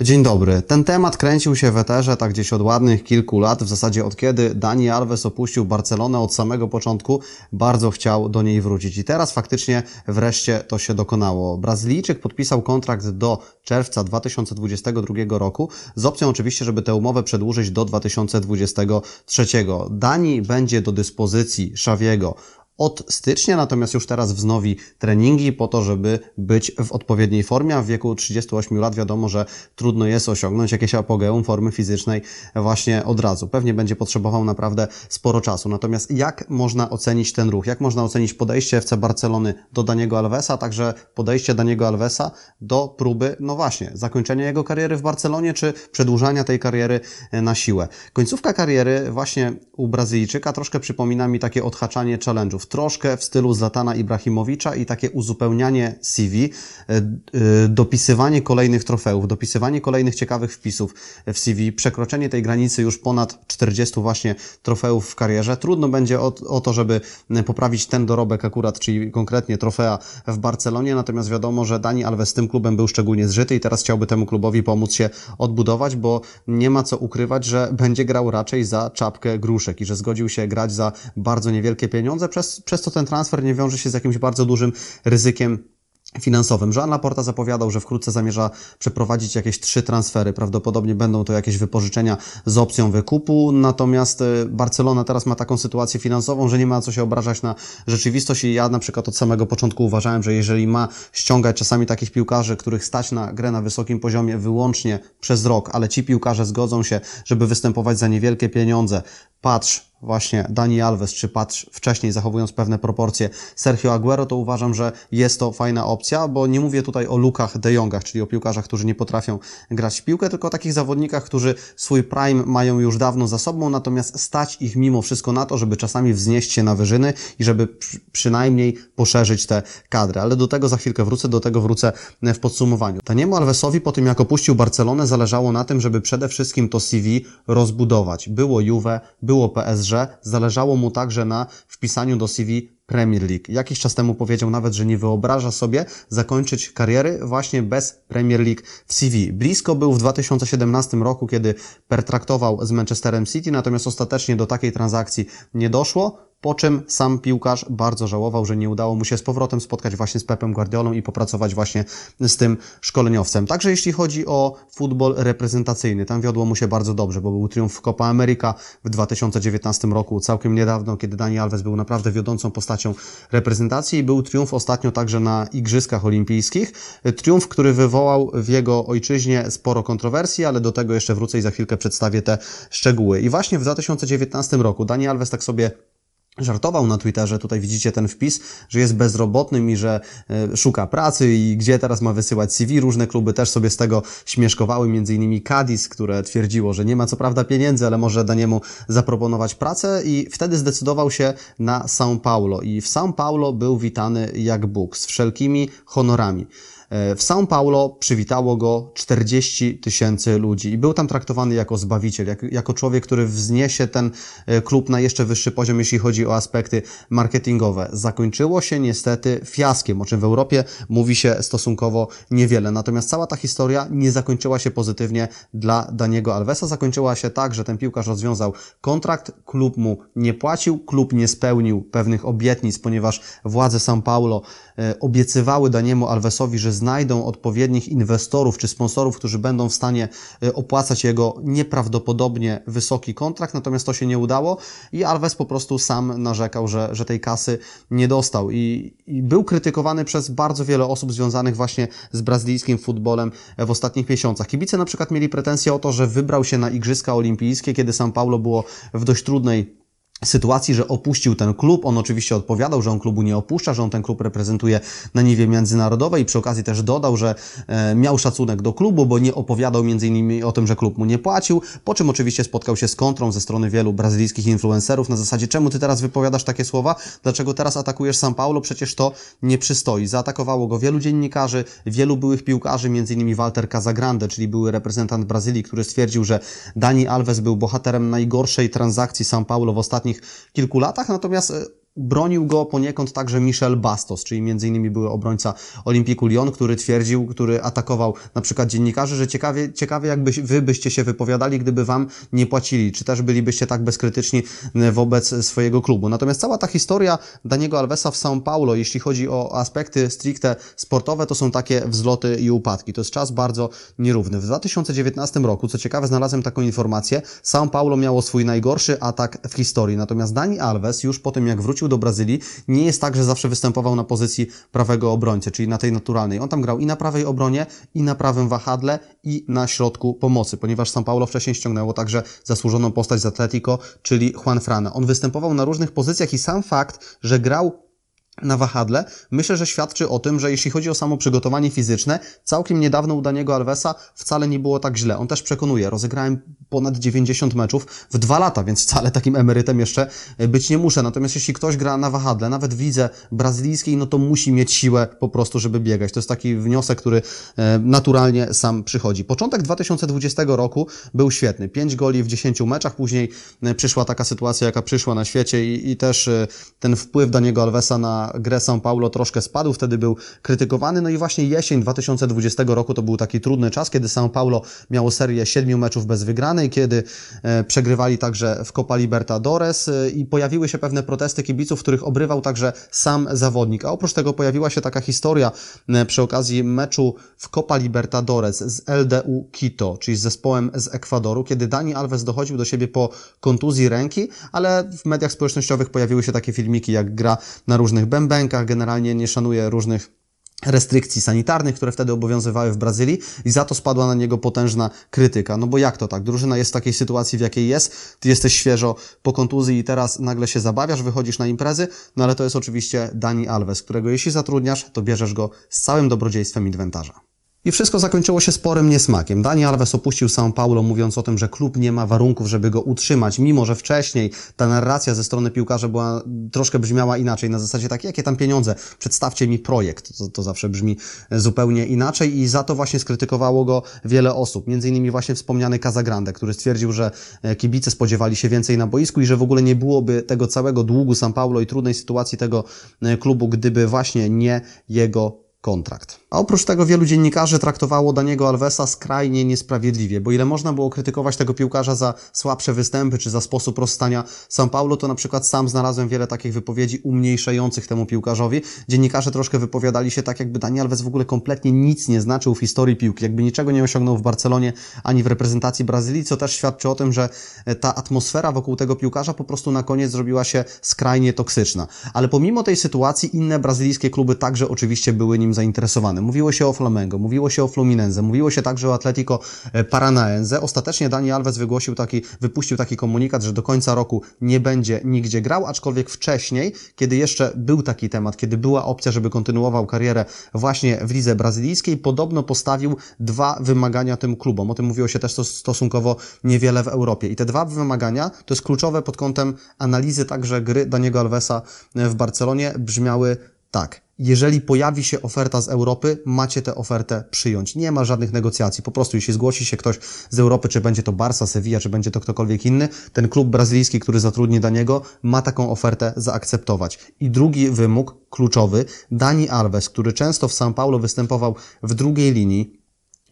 Dzień dobry. Ten temat kręcił się w eterze tak gdzieś od ładnych kilku lat, w zasadzie od kiedy Dani Alves opuścił Barcelonę od samego początku, bardzo chciał do niej wrócić i teraz faktycznie wreszcie to się dokonało. Brazylijczyk podpisał kontrakt do czerwca 2022 roku z opcją oczywiście, żeby tę umowę przedłużyć do 2023. Dani będzie do dyspozycji Szawiego od stycznia natomiast już teraz wznowi treningi po to, żeby być w odpowiedniej formie, a w wieku 38 lat wiadomo, że trudno jest osiągnąć jakieś apogeum formy fizycznej właśnie od razu. Pewnie będzie potrzebował naprawdę sporo czasu. Natomiast jak można ocenić ten ruch? Jak można ocenić podejście FC Barcelony do Daniego Alvesa, a także podejście Daniego Alvesa do próby, no właśnie, zakończenia jego kariery w Barcelonie, czy przedłużania tej kariery e, na siłę? Końcówka kariery właśnie u Brazylijczyka troszkę przypomina mi takie odhaczanie challenge'ów troszkę w stylu Zlatana Ibrahimowicza i takie uzupełnianie CV, e, e, dopisywanie kolejnych trofeów, dopisywanie kolejnych ciekawych wpisów w CV, przekroczenie tej granicy już ponad 40 właśnie trofeów w karierze. Trudno będzie o, o to, żeby poprawić ten dorobek akurat, czyli konkretnie trofea w Barcelonie, natomiast wiadomo, że Dani Alves z tym klubem był szczególnie zżyty i teraz chciałby temu klubowi pomóc się odbudować, bo nie ma co ukrywać, że będzie grał raczej za czapkę gruszek i że zgodził się grać za bardzo niewielkie pieniądze, przez przez, to ten transfer nie wiąże się z jakimś bardzo dużym ryzykiem finansowym. Joan Laporta zapowiadał, że wkrótce zamierza przeprowadzić jakieś trzy transfery. Prawdopodobnie będą to jakieś wypożyczenia z opcją wykupu, natomiast y, Barcelona teraz ma taką sytuację finansową, że nie ma co się obrażać na rzeczywistość i ja na przykład od samego początku uważałem, że jeżeli ma ściągać czasami takich piłkarzy, których stać na grę na wysokim poziomie wyłącznie przez rok, ale ci piłkarze zgodzą się, żeby występować za niewielkie pieniądze, patrz, właśnie Dani Alves, czy patrz wcześniej, zachowując pewne proporcje Sergio Aguero, to uważam, że jest to fajna opcja, bo nie mówię tutaj o lukach de Jongach, czyli o piłkarzach, którzy nie potrafią grać w piłkę, tylko o takich zawodnikach, którzy swój prime mają już dawno za sobą, natomiast stać ich mimo wszystko na to, żeby czasami wznieść się na wyżyny i żeby przynajmniej poszerzyć te kadry. Ale do tego za chwilkę wrócę, do tego wrócę w podsumowaniu. Taniemu Alvesowi po tym, jak opuścił Barcelonę, zależało na tym, żeby przede wszystkim to CV rozbudować. Było Juve, było PSG, że zależało mu także na wpisaniu do CV Premier League. Jakiś czas temu powiedział nawet, że nie wyobraża sobie zakończyć kariery właśnie bez Premier League w CV. Blisko był w 2017 roku, kiedy pertraktował z Manchesterem City, natomiast ostatecznie do takiej transakcji nie doszło po czym sam piłkarz bardzo żałował, że nie udało mu się z powrotem spotkać właśnie z Pepem Guardiolą i popracować właśnie z tym szkoleniowcem. Także jeśli chodzi o futbol reprezentacyjny, tam wiodło mu się bardzo dobrze, bo był triumf w Copa America w 2019 roku, całkiem niedawno, kiedy Dani Alves był naprawdę wiodącą postacią reprezentacji i był triumf ostatnio także na Igrzyskach Olimpijskich. Triumf, który wywołał w jego ojczyźnie sporo kontrowersji, ale do tego jeszcze wrócę i za chwilkę przedstawię te szczegóły. I właśnie w 2019 roku Dani Alves tak sobie żartował na Twitterze, tutaj widzicie ten wpis, że jest bezrobotnym i że e, szuka pracy i gdzie teraz ma wysyłać CV. Różne kluby też sobie z tego śmieszkowały, między innymi Cadiz, które twierdziło, że nie ma co prawda pieniędzy, ale może Daniemu zaproponować pracę i wtedy zdecydował się na São Paulo i w São Paulo był witany jak Bóg, z wszelkimi honorami. E, w São Paulo przywitało go 40 tysięcy ludzi i był tam traktowany jako zbawiciel, jak, jako człowiek, który wzniesie ten e, klub na jeszcze wyższy poziom, jeśli chodzi o aspekty marketingowe. Zakończyło się niestety fiaskiem, o czym w Europie mówi się stosunkowo niewiele. Natomiast cała ta historia nie zakończyła się pozytywnie dla Daniego Alvesa. Zakończyła się tak, że ten piłkarz rozwiązał kontrakt, klub mu nie płacił, klub nie spełnił pewnych obietnic, ponieważ władze São Paulo e, obiecywały Daniemu Alvesowi, że znajdą odpowiednich inwestorów czy sponsorów, którzy będą w stanie y, opłacać jego nieprawdopodobnie wysoki kontrakt, natomiast to się nie udało i Alves po prostu sam narzekał, że, że tej kasy nie dostał I, i był krytykowany przez bardzo wiele osób związanych właśnie z brazylijskim futbolem w ostatnich miesiącach. Kibice na przykład mieli pretensje o to, że wybrał się na Igrzyska Olimpijskie, kiedy São Paulo było w dość trudnej sytuacji, że opuścił ten klub. On oczywiście odpowiadał, że on klubu nie opuszcza, że on ten klub reprezentuje na niwie międzynarodowej i przy okazji też dodał, że e, miał szacunek do klubu, bo nie opowiadał między innymi o tym, że klub mu nie płacił, po czym oczywiście spotkał się z kontrą ze strony wielu brazylijskich influencerów na zasadzie czemu ty teraz wypowiadasz takie słowa? Dlaczego teraz atakujesz São Paulo? Przecież to nie przystoi. Zaatakowało go wielu dziennikarzy, wielu byłych piłkarzy, między innymi Walter Casagrande, czyli były reprezentant Brazylii, który stwierdził, że Dani Alves był bohaterem najgorszej transakcji São Paulo w ostatnim ostatnich kilku latach, natomiast e, Bronił go poniekąd także Michel Bastos, czyli m.in. były obrońca Olimpiku Lyon, który twierdził, który atakował na przykład dziennikarzy, że ciekawie, ciekawie jakby wy byście się wypowiadali, gdyby wam nie płacili, czy też bylibyście tak bezkrytyczni e, wobec swojego klubu. Natomiast cała ta historia Daniego Alvesa w São Paulo, jeśli chodzi o aspekty stricte sportowe, to są takie wzloty i upadki. To jest czas bardzo nierówny. W 2019 roku, co ciekawe, znalazłem taką informację, São Paulo miało swój najgorszy atak w historii. Natomiast Dani Alves już po tym, jak wrócił wrócił do Brazylii, nie jest tak, że zawsze występował na pozycji prawego obrońcy, czyli na tej naturalnej. On tam grał i na prawej obronie, i na prawym wahadle, i na środku pomocy, ponieważ São Paulo wcześniej ściągnęło także zasłużoną postać z Atletico, czyli Juan Frana. On występował na różnych pozycjach i sam fakt, że grał na wahadle, myślę, że świadczy o tym, że jeśli chodzi o samo przygotowanie fizyczne, całkiem niedawno u Daniego Alvesa wcale nie było tak źle. On też przekonuje. Rozegrałem ponad 90 meczów w dwa lata, więc wcale takim emerytem jeszcze e, być nie muszę. Natomiast jeśli ktoś gra na wahadle, nawet w lidze brazylijskiej, no to musi mieć siłę po prostu, żeby biegać. To jest taki wniosek, który e, naturalnie sam przychodzi. Początek 2020 roku był świetny. 5 goli w 10 meczach, później e, przyszła taka sytuacja, jaka przyszła na świecie i, i też ten wpływ Daniego Alvesa na grę São Paulo troszkę spadł, wtedy był krytykowany. No i właśnie jesień 2020 roku to był taki trudny czas, kiedy São Paulo miało serię siedmiu meczów bez wygranej, kiedy e, przegrywali także w Copa Libertadores e, i pojawiły się pewne protesty kibiców, których obrywał także sam zawodnik. A oprócz tego pojawiła się taka historia e, przy okazji meczu w Copa Libertadores z LDU Quito, czyli z zespołem z Ekwadoru, kiedy Dani Alves dochodził do siebie po kontuzji ręki, ale w mediach społecznościowych pojawiły się takie filmiki, jak gra na różnych bębenkach, generalnie nie szanuje różnych restrykcji sanitarnych, które wtedy obowiązywały w Brazylii i za to spadła na niego potężna krytyka. No bo jak to tak? Drużyna jest w takiej sytuacji, w jakiej jest, ty jesteś świeżo po kontuzji i teraz nagle się zabawiasz, wychodzisz na imprezy, no ale to jest oczywiście Dani Alves, którego jeśli zatrudniasz, to bierzesz go z całym dobrodziejstwem inwentarza. I wszystko zakończyło się sporym niesmakiem. Dani Alves opuścił São Paulo mówiąc o tym, że klub nie ma warunków, żeby go utrzymać, mimo że wcześniej ta narracja ze strony piłkarza była, troszkę brzmiała inaczej, na zasadzie tak, jakie tam pieniądze, przedstawcie mi projekt. To, to zawsze brzmi e, zupełnie inaczej i za to właśnie skrytykowało go wiele osób. Między innymi właśnie wspomniany Casagrande, który stwierdził, że e, kibice spodziewali się więcej na boisku i że w ogóle nie byłoby tego całego długu São Paulo i trudnej sytuacji tego e, klubu, gdyby właśnie nie jego kontrakt. A oprócz tego wielu dziennikarzy traktowało Daniego Alvesa skrajnie niesprawiedliwie, bo ile można było krytykować tego piłkarza za słabsze występy czy za sposób rozstania São Paulo, to na przykład sam znalazłem wiele takich wypowiedzi umniejszających temu piłkarzowi. Dziennikarze troszkę wypowiadali się tak, jakby Daniel Alves w ogóle kompletnie nic nie znaczył w historii piłki, jakby niczego nie osiągnął w Barcelonie ani w reprezentacji Brazylii, co też świadczy o tym, że e, ta atmosfera wokół tego piłkarza po prostu na koniec zrobiła się skrajnie toksyczna. Ale pomimo tej sytuacji inne brazylijskie kluby także oczywiście były nim zainteresowany. Mówiło się o Flamengo, mówiło się o Fluminense, mówiło się także o Atletico Paranaense. Ostatecznie Dani Alves wygłosił taki, wypuścił taki komunikat, że do końca roku nie będzie nigdzie grał, aczkolwiek wcześniej, kiedy jeszcze był taki temat, kiedy była opcja, żeby kontynuował karierę właśnie w lidze brazylijskiej, podobno postawił dwa wymagania tym klubom. O tym mówiło się też stosunkowo niewiele w Europie. I te dwa wymagania, to jest kluczowe pod kątem analizy także gry Daniego Alvesa w Barcelonie, brzmiały tak, jeżeli pojawi się oferta z Europy, macie tę ofertę przyjąć. Nie ma żadnych negocjacji. Po prostu jeśli zgłosi się ktoś z Europy, czy będzie to Barca, Sevilla, czy będzie to ktokolwiek inny, ten klub brazylijski, który zatrudni Daniego, ma taką ofertę zaakceptować. I drugi wymóg, kluczowy, Dani Alves, który często w São Paulo występował w drugiej linii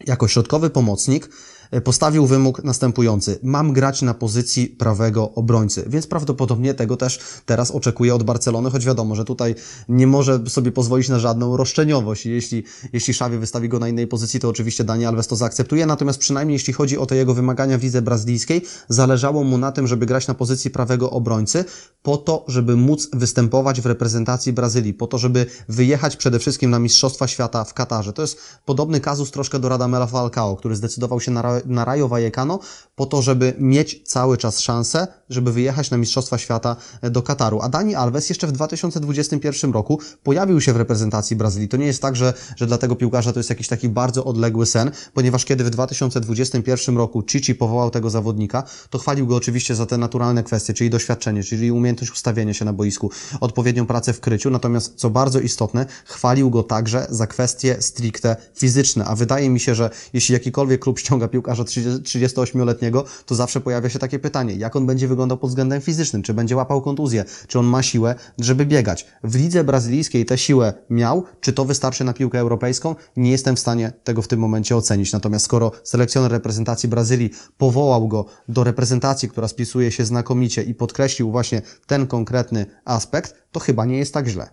jako środkowy pomocnik, E, postawił wymóg następujący. Mam grać na pozycji prawego obrońcy, więc prawdopodobnie tego też teraz oczekuje od Barcelony, choć wiadomo, że tutaj nie może sobie pozwolić na żadną roszczeniowość. Jeśli, jeśli Xavi wystawi go na innej pozycji, to oczywiście Daniel Alves to zaakceptuje, natomiast przynajmniej jeśli chodzi o te jego wymagania w lidze brazylijskiej, zależało mu na tym, żeby grać na pozycji prawego obrońcy, po to, żeby móc występować w reprezentacji Brazylii, po to, żeby wyjechać przede wszystkim na Mistrzostwa Świata w Katarze. To jest podobny kazus troszkę do Radamela Falcao, który zdecydował się na na Rajo Vallecano po to, żeby mieć cały czas szansę, żeby wyjechać na Mistrzostwa Świata e, do Kataru. A Dani Alves jeszcze w 2021 roku pojawił się w reprezentacji Brazylii. To nie jest tak, że, że dla tego piłkarza to jest jakiś taki bardzo odległy sen, ponieważ kiedy w 2021 roku Chichi powołał tego zawodnika, to chwalił go oczywiście za te naturalne kwestie, czyli doświadczenie, czyli umiejętność ustawienia się na boisku, odpowiednią pracę w kryciu, natomiast co bardzo istotne, chwalił go także za kwestie stricte fizyczne, a wydaje mi się, że jeśli jakikolwiek klub ściąga piłkarza, piłkarza 38-letniego, to zawsze pojawia się takie pytanie, jak on będzie wyglądał pod względem fizycznym, czy będzie łapał kontuzję, czy on ma siłę, żeby biegać. W lidze brazylijskiej tę siłę miał, czy to wystarczy na piłkę europejską? Nie jestem w stanie tego w tym momencie ocenić. Natomiast skoro selekcjoner reprezentacji Brazylii powołał go do reprezentacji, która spisuje się znakomicie i podkreślił właśnie ten konkretny aspekt, to chyba nie jest tak źle.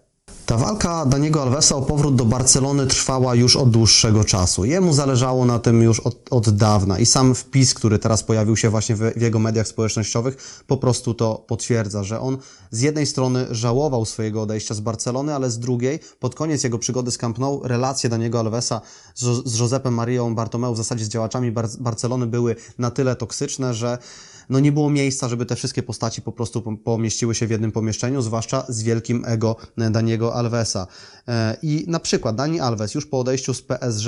Ta walka Daniego Alvesa o powrót do Barcelony trwała już od dłuższego czasu. Jemu zależało na tym już od, od dawna i sam wpis, który teraz pojawił się właśnie w, w jego mediach społecznościowych, po prostu to potwierdza, że on z jednej strony żałował swojego odejścia z Barcelony, ale z drugiej, pod koniec jego przygody z Camp Nou, relacje Daniego Alvesa z, z Josepem Marią Bartomeu, w zasadzie z działaczami Bar Barcelony były na tyle toksyczne, że no nie było miejsca, żeby te wszystkie postaci po prostu pomieściły się w jednym pomieszczeniu, zwłaszcza z wielkim ego e, Daniego Alvesa. E, I na przykład Dani Alves już po odejściu z PSG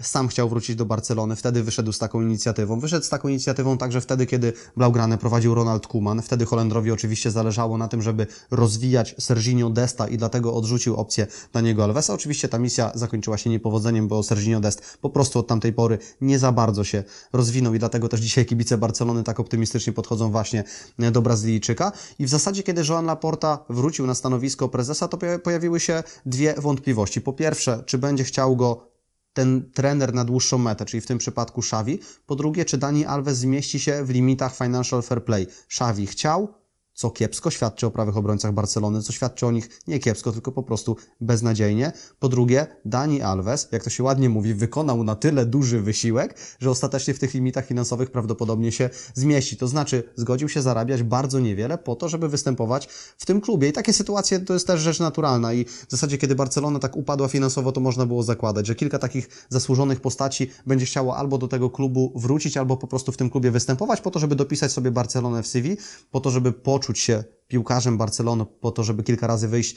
sam chciał wrócić do Barcelony, wtedy wyszedł z taką inicjatywą. Wyszedł z taką inicjatywą także wtedy, kiedy Blaugranę prowadził Ronald Kuman. Wtedy Holendrowi oczywiście zależało na tym, żeby rozwijać Serginio Desta i dlatego odrzucił opcję niego Alvesa. Oczywiście ta misja zakończyła się niepowodzeniem, bo Serginio Dest po prostu od tamtej pory nie za bardzo się rozwinął i dlatego też dzisiaj kibice Barcelony tak optymistycznie podchodzą właśnie do Brazylijczyka. I w zasadzie, kiedy Joan Laporta wrócił na stanowisko prezesa, to pojawiły się dwie wątpliwości. Po pierwsze, czy będzie chciał go ten trener na dłuższą metę, czyli w tym przypadku Xavi. Po drugie, czy Dani Alves zmieści się w limitach financial fair play. Xavi chciał, co kiepsko świadczy o prawych obrońcach Barcelony, co świadczy o nich nie kiepsko, tylko po prostu beznadziejnie. Po drugie, Dani Alves, jak to się ładnie mówi, wykonał na tyle duży wysiłek, że ostatecznie w tych limitach finansowych prawdopodobnie się zmieści. To znaczy, zgodził się zarabiać bardzo niewiele po to, żeby występować w tym klubie. I takie sytuacje to jest też rzecz naturalna i w zasadzie, kiedy Barcelona tak upadła finansowo, to można było zakładać, że kilka takich zasłużonych postaci będzie chciało albo do tego klubu wrócić, albo po prostu w tym klubie występować po to, żeby dopisać sobie Barcelonę w CV, po to, żeby po poczuć się piłkarzem Barcelony po to, żeby kilka razy wyjść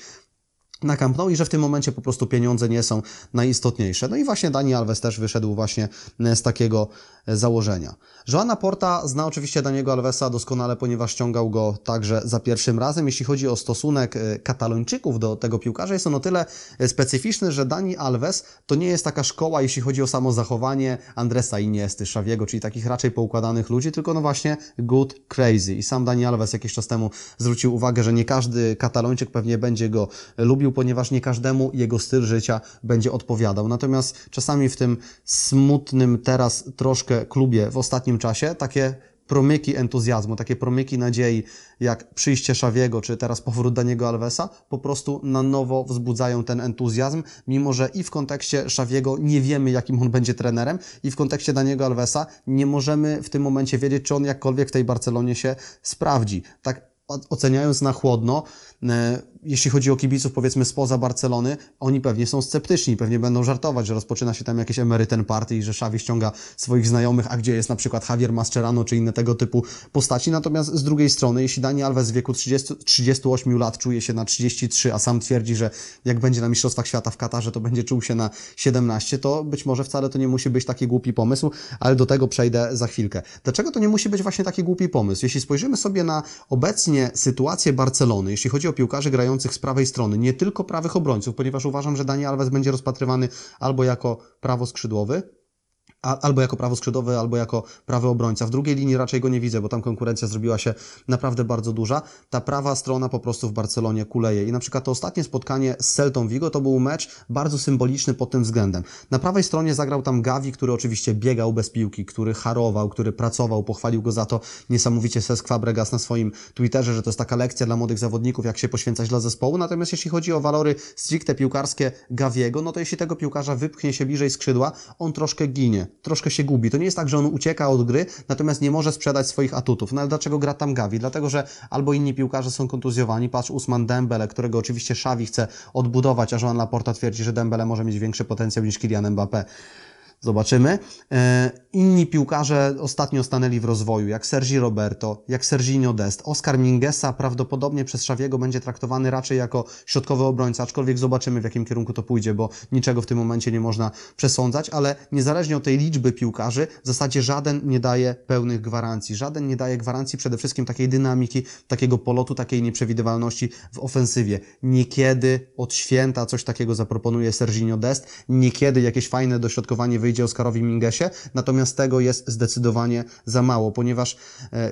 na Camp Nou i że w tym momencie po prostu pieniądze nie są najistotniejsze. No i właśnie Dani Alves też wyszedł właśnie e, z takiego e, założenia. Joana Porta zna oczywiście Daniego Alvesa doskonale, ponieważ ściągał go także za pierwszym razem. Jeśli chodzi o stosunek e, katalończyków do tego piłkarza, jest on o tyle specyficzny, że Dani Alves to nie jest taka szkoła, jeśli chodzi o samo zachowanie Andresa Iniesty, Szawiego, czyli takich raczej poukładanych ludzi, tylko no właśnie good crazy. I sam Dani Alves jakiś czas temu zwrócił uwagę, że nie każdy katalończyk pewnie będzie go lubił, ponieważ nie każdemu jego styl życia będzie odpowiadał. Natomiast czasami w tym smutnym teraz troszkę klubie w ostatnim czasie takie promyki entuzjazmu, takie promyki nadziei, jak przyjście Szawiego, czy teraz powrót Daniego Alvesa, po prostu na nowo wzbudzają ten entuzjazm, mimo że i w kontekście Szawiego nie wiemy, jakim on będzie trenerem, i w kontekście Daniego Alvesa nie możemy w tym momencie wiedzieć, czy on jakkolwiek w tej Barcelonie się sprawdzi. Tak oceniając na chłodno, e, jeśli chodzi o kibiców, powiedzmy spoza Barcelony, oni pewnie są sceptyczni, pewnie będą żartować, że rozpoczyna się tam jakieś emeryten party i że Xavi ściąga swoich znajomych, a gdzie jest na przykład Javier Mascherano czy inne tego typu postaci. Natomiast z drugiej strony, jeśli Dani Alves w wieku 30, 38 lat czuje się na 33, a sam twierdzi, że jak będzie na Mistrzostwach Świata w Katarze, to będzie czuł się na 17, to być może wcale to nie musi być taki głupi pomysł, ale do tego przejdę za chwilkę. Dlaczego to nie musi być właśnie taki głupi pomysł? Jeśli spojrzymy sobie na obecnie sytuację Barcelony, jeśli chodzi o piłkarzy grających grających z prawej strony, nie tylko prawych obrońców, ponieważ uważam, że Daniel Alves będzie rozpatrywany albo jako prawo skrzydłowy, albo jako prawo skrzydłowy, albo jako prawy obrońca. W drugiej linii raczej go nie widzę, bo tam konkurencja zrobiła się naprawdę bardzo duża. Ta prawa strona po prostu w Barcelonie kuleje. I na przykład to ostatnie spotkanie z Celtą Vigo to był mecz bardzo symboliczny pod tym względem. Na prawej stronie zagrał tam Gavi, który oczywiście biegał bez piłki, który harował, który pracował, pochwalił go za to niesamowicie Cesc Fabregas na swoim Twitterze, że to jest taka lekcja dla młodych zawodników, jak się poświęcać dla zespołu. Natomiast jeśli chodzi o walory stricte piłkarskie Gaviego, no to jeśli tego piłkarza wypchnie się bliżej skrzydła, on troszkę ginie troszkę się gubi. To nie jest tak, że on ucieka od gry, natomiast nie może sprzedać swoich atutów. No ale dlaczego gra tam Gavi? Dlatego, że albo inni piłkarze są kontuzjowani, patrz Usman Dembele, którego oczywiście Xavi chce odbudować, a Joan Laporta twierdzi, że Dembele może mieć większy potencjał niż Kylian Mbappé. Zobaczymy. E, inni piłkarze ostatnio stanęli w rozwoju, jak Sergi Roberto, jak Serginio Dest. Oscar Mingesa prawdopodobnie przez Szawiego będzie traktowany raczej jako środkowy obrońca, aczkolwiek zobaczymy w jakim kierunku to pójdzie, bo niczego w tym momencie nie można przesądzać, ale niezależnie od tej liczby piłkarzy, w zasadzie żaden nie daje pełnych gwarancji. Żaden nie daje gwarancji przede wszystkim takiej dynamiki, takiego polotu, takiej nieprzewidywalności w ofensywie. Niekiedy od święta coś takiego zaproponuje Serginio Dest, niekiedy jakieś fajne doświadkowanie wyjdzie wypowiedzi Oskarowi Mingesie, natomiast tego jest zdecydowanie za mało, ponieważ e,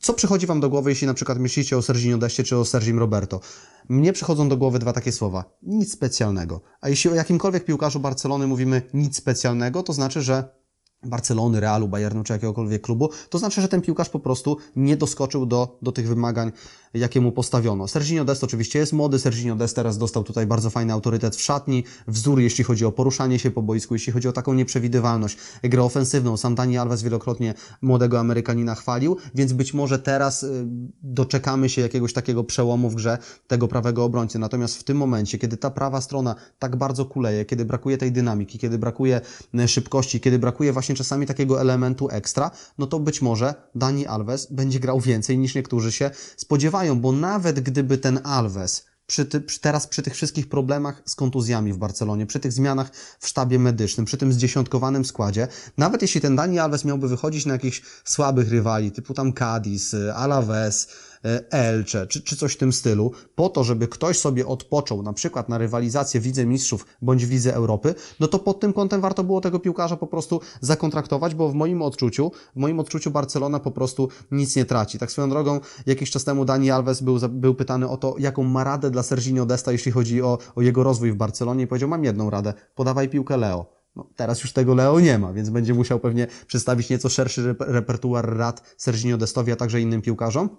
co przychodzi Wam do głowy, jeśli na przykład myślicie o Serginio Deście czy o Sergim Roberto? Mnie przychodzą do głowy dwa takie słowa. Nic specjalnego. A jeśli o jakimkolwiek piłkarzu Barcelony mówimy nic specjalnego, to znaczy, że Barcelony, Realu, Bayernu czy jakiegokolwiek klubu, to znaczy, że ten piłkarz po prostu nie doskoczył do, do tych wymagań, jakie mu postawiono. Serginio Dest oczywiście jest młody, Serginio Dest teraz dostał tutaj bardzo fajny autorytet w szatni, wzór jeśli chodzi o poruszanie się po boisku, jeśli chodzi o taką nieprzewidywalność, grę ofensywną. Sam Dani Alves wielokrotnie młodego Amerykanina chwalił, więc być może teraz y, doczekamy się jakiegoś takiego przełomu w grze tego prawego obrońcy. Natomiast w tym momencie, kiedy ta prawa strona tak bardzo kuleje, kiedy brakuje tej dynamiki, kiedy brakuje y, szybkości, kiedy brakuje właśnie właśnie czasami takiego elementu ekstra, no to być może Dani Alves będzie grał więcej niż niektórzy się spodziewają, bo nawet gdyby ten Alves przy ty, przy teraz przy tych wszystkich problemach z kontuzjami w Barcelonie, przy tych zmianach w sztabie medycznym, przy tym zdziesiątkowanym składzie, nawet jeśli ten Dani Alves miałby wychodzić na jakichś słabych rywali, typu tam Cadiz, Alaves, E, Elcze, czy, czy coś w tym stylu, po to, żeby ktoś sobie odpoczął na przykład na rywalizację w Lidze Mistrzów bądź w Lidze Europy, no to pod tym kątem warto było tego piłkarza po prostu zakontraktować, bo w moim odczuciu, w moim odczuciu Barcelona po prostu nic nie traci. Tak swoją drogą, jakiś czas temu Dani Alves był, był pytany o to, jaką ma radę dla Serginio Desta, jeśli chodzi o, o jego rozwój w Barcelonie i powiedział, mam jedną radę, podawaj piłkę Leo. No, teraz już tego Leo nie ma, więc będzie musiał pewnie przedstawić nieco szerszy repertuar rad Serginio Destowi, a także innym piłkarzom.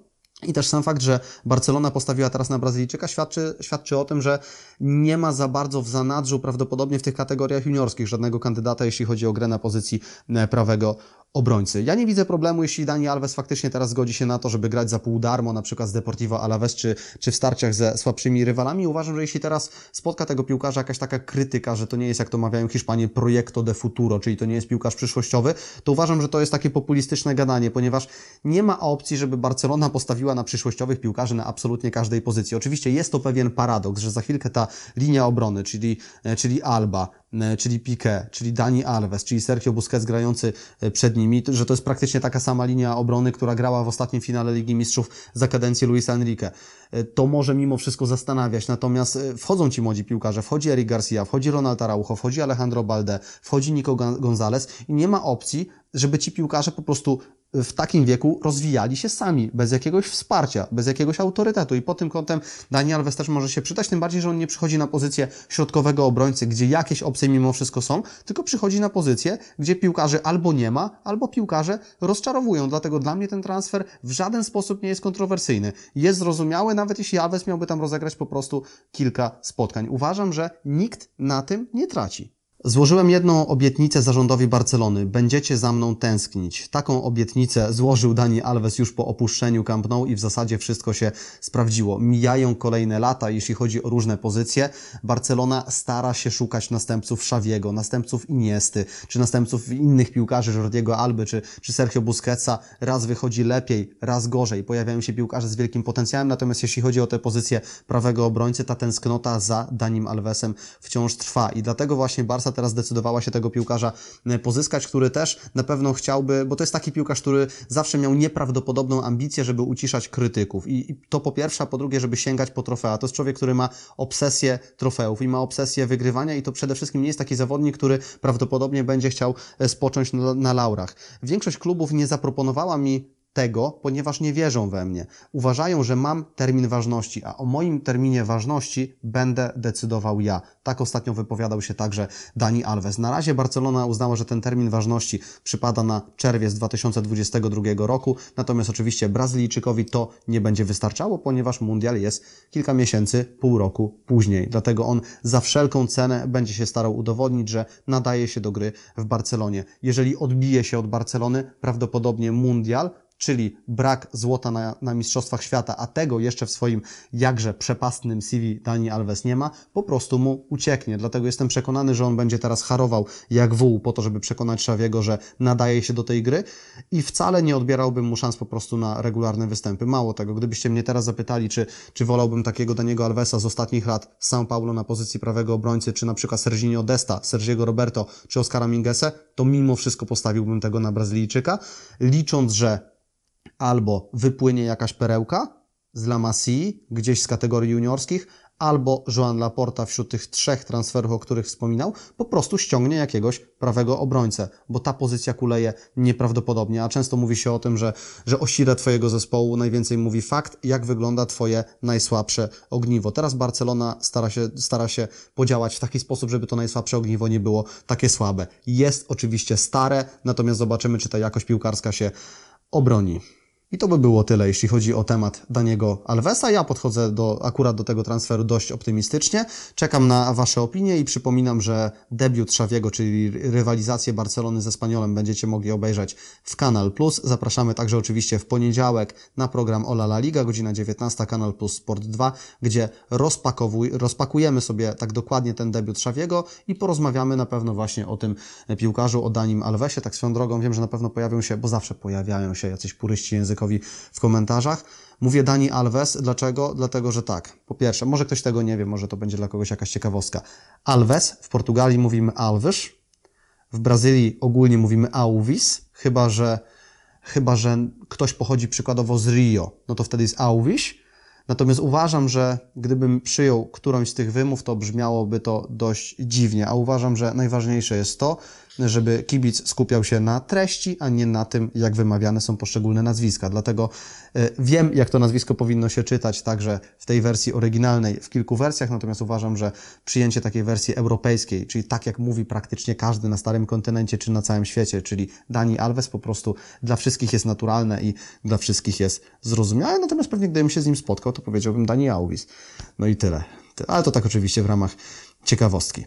I też sam fakt, że Barcelona postawiła teraz na Brazylijczyka, świadczy, świadczy o tym, że nie ma za bardzo w zanadrzu prawdopodobnie w tych kategoriach juniorskich żadnego kandydata, jeśli chodzi o grę na pozycji e, prawego obrońcy. Ja nie widzę problemu, jeśli Dani Alves faktycznie teraz zgodzi się na to, żeby grać za pół darmo, na przykład z Deportivo Alaves, czy, czy w starciach ze słabszymi rywalami. Uważam, że jeśli teraz spotka tego piłkarza jakaś taka krytyka, że to nie jest, jak to mawiają Hiszpanie, projekto de futuro, czyli to nie jest piłkarz przyszłościowy, to uważam, że to jest takie populistyczne gadanie, ponieważ nie ma opcji, żeby Barcelona postawiła na przyszłościowych piłkarzy na absolutnie każdej pozycji. Oczywiście jest to pewien paradoks, że za chwilkę ta linia obrony, czyli, czyli Alba, czyli Piqué, czyli Dani Alves, czyli Sergio Busquets grający przed nim nimi, że to jest praktycznie taka sama linia obrony, która grała w ostatnim finale Ligi Mistrzów za kadencję Luisa Enrique. E, to może mimo wszystko zastanawiać, natomiast e, wchodzą ci młodzi piłkarze, wchodzi Eric Garcia, wchodzi Ronald Araujo, wchodzi Alejandro Balde, wchodzi Nico Gonzalez i nie ma opcji, żeby ci piłkarze po prostu w takim wieku rozwijali się sami, bez jakiegoś wsparcia, bez jakiegoś autorytetu. I pod tym kątem Daniel Alves też może się przydać, tym bardziej, że on nie przychodzi na pozycję środkowego obrońcy, gdzie jakieś opcje mimo wszystko są, tylko przychodzi na pozycję, gdzie piłkarzy albo nie ma, albo piłkarze rozczarowują. Dlatego dla mnie ten transfer w żaden sposób nie jest kontrowersyjny. Jest zrozumiały, nawet jeśli Alves miałby tam rozegrać po prostu kilka spotkań. Uważam, że nikt na tym nie traci. Złożyłem jedną obietnicę zarządowi Barcelony. Będziecie za mną tęsknić. Taką obietnicę złożył Dani Alves już po opuszczeniu Camp Nou i w zasadzie wszystko się sprawdziło. Mijają kolejne lata, jeśli chodzi o różne pozycje. Barcelona stara się szukać następców Szawiego, następców Iniesty, czy następców innych piłkarzy, Jordiego Alby, czy, czy Sergio Busquetsa. Raz wychodzi lepiej, raz gorzej. Pojawiają się piłkarze z wielkim potencjałem, natomiast jeśli chodzi o tę pozycję prawego obrońcy, ta tęsknota za Danim Alvesem wciąż trwa i dlatego właśnie Barca teraz decydowała się tego piłkarza e, pozyskać, który też na pewno chciałby, bo to jest taki piłkarz, który zawsze miał nieprawdopodobną ambicję, żeby uciszać krytyków. I, to po pierwsze, a po drugie, żeby sięgać po trofea. To jest człowiek, który ma obsesję trofeów i ma obsesję wygrywania i to przede wszystkim nie jest taki zawodnik, który prawdopodobnie będzie chciał e, spocząć na, na laurach. Większość klubów nie zaproponowała mi tego, ponieważ nie wierzą we mnie. Uważają, że mam termin ważności, a o moim terminie ważności będę decydował ja. Tak ostatnio wypowiadał się także Dani Alves. Na razie Barcelona uznała, że ten termin ważności przypada na czerwiec 2022 roku, natomiast oczywiście Brazylijczykowi to nie będzie wystarczało, ponieważ mundial jest kilka miesięcy, pół roku później. Dlatego on za wszelką cenę będzie się starał udowodnić, że nadaje się do gry w Barcelonie. Jeżeli odbije się od Barcelony, prawdopodobnie mundial czyli brak złota na, na Mistrzostwach Świata, a tego jeszcze w swoim jakże przepastnym CV Dani Alves nie ma, po prostu mu ucieknie. Dlatego jestem przekonany, że on będzie teraz harował jak wół po to, żeby przekonać Szawiego, że nadaje się do tej gry i wcale nie odbierałbym mu szans po prostu na regularne występy. Mało tego, gdybyście mnie teraz zapytali, czy, czy wolałbym takiego Daniego Alvesa z ostatnich lat z São Paulo na pozycji prawego obrońcy, czy na przykład Serginio Desta, Sergiego Roberto, czy Oscara Mingese, to mimo wszystko postawiłbym tego na Brazylijczyka, licząc, że albo wypłynie jakaś perełka z Lamassi, gdzieś z kategorii juniorskich, albo Joan Laporta wśród tych trzech transferów, o których wspominał, po prostu ściągnie jakiegoś prawego obrońcę, bo ta pozycja kuleje nieprawdopodobnie, a często mówi się o tym, że, że o sile twojego zespołu najwięcej mówi fakt, jak wygląda twoje najsłabsze ogniwo. Teraz Barcelona stara się, stara się podziałać w taki sposób, żeby to najsłabsze ogniwo nie było takie słabe. Jest oczywiście stare, natomiast zobaczymy, czy ta jakość piłkarska się obroni. I to by było tyle, jeśli chodzi o temat Daniego Alvesa. Ja podchodzę do, akurat do tego transferu dość optymistycznie. Czekam na Wasze opinie i przypominam, że debiut Szawiego, czyli rywalizację Barcelony ze Spaniolem, będziecie mogli obejrzeć w Kanal Plus. Zapraszamy także oczywiście w poniedziałek na program Ola La Liga, godzina 19, Kanal Plus Sport 2, gdzie rozpakowuj, rozpakujemy sobie tak dokładnie ten debiut Szawiego i porozmawiamy na pewno właśnie o tym piłkarzu, o Danim Alvesie. Tak swoją drogą wiem, że na pewno pojawią się, bo zawsze pojawiają się jacyś puryści językowi w komentarzach. Mówię Dani Alves. Dlaczego? Dlatego, że tak. Po pierwsze, może ktoś tego nie wie, może to będzie dla kogoś jakaś ciekawostka. Alves, w Portugalii mówimy Alves, w Brazylii ogólnie mówimy Alvis, chyba że, chyba że ktoś pochodzi przykładowo z Rio, no to wtedy jest Alvis, Natomiast uważam, że gdybym przyjął którąś z tych wymów, to brzmiałoby to dość dziwnie, a uważam, że najważniejsze jest to, żeby kibic skupiał się na treści, a nie na tym, jak wymawiane są poszczególne nazwiska. Dlatego e, wiem, jak to nazwisko powinno się czytać także w tej wersji oryginalnej, w kilku wersjach, natomiast uważam, że przyjęcie takiej wersji europejskiej, czyli tak jak mówi praktycznie każdy na starym kontynencie czy na całym świecie, czyli Dani Alves po prostu dla wszystkich jest naturalne i dla wszystkich jest zrozumiałe, natomiast pewnie gdybym się z nim spotkał, to powiedziałbym Dani Alvis. No i tyle. Ale to tak oczywiście w ramach ciekawostki.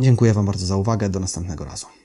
Dziękuję Wam bardzo za uwagę. Do następnego razu.